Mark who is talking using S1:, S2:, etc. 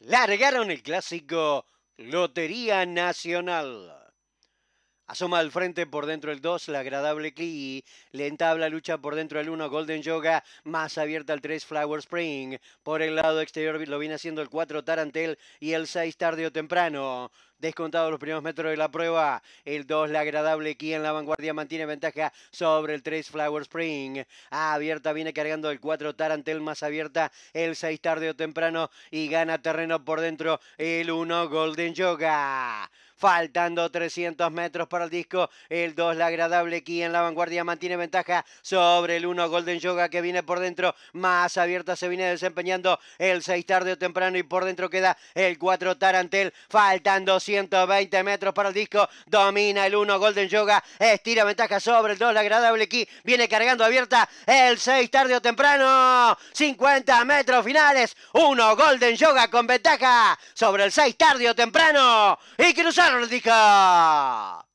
S1: largaron el clásico Lotería Nacional. Asoma al frente por dentro el 2, la agradable Klee. Le entabla lucha por dentro el 1, Golden Yoga. Más abierta el 3, Flower Spring. Por el lado exterior lo viene haciendo el 4, Tarantel. Y el 6, tarde o temprano. Descontado los primeros metros de la prueba. El 2, la agradable aquí en la vanguardia, mantiene ventaja sobre el 3, Flower Spring. abierta viene cargando el 4, Tarantel más abierta. El 6, tarde o temprano. Y gana terreno por dentro el 1, Golden Yoga. Faltando 300 metros para el disco. El 2, la agradable aquí en la vanguardia mantiene ventaja sobre el 1, Golden Yoga que viene por dentro. Más abierta se viene desempeñando el 6 tarde o temprano y por dentro queda el 4, Tarantel. Faltando 120 metros para el disco. Domina el 1 Golden Yoga. Estira ventaja sobre el 2. La agradable aquí. viene cargando abierta el 6 tarde o temprano. 50 metros finales. 1 Golden Yoga con ventaja sobre el 6 tarde o temprano. Y cruzaron el disco.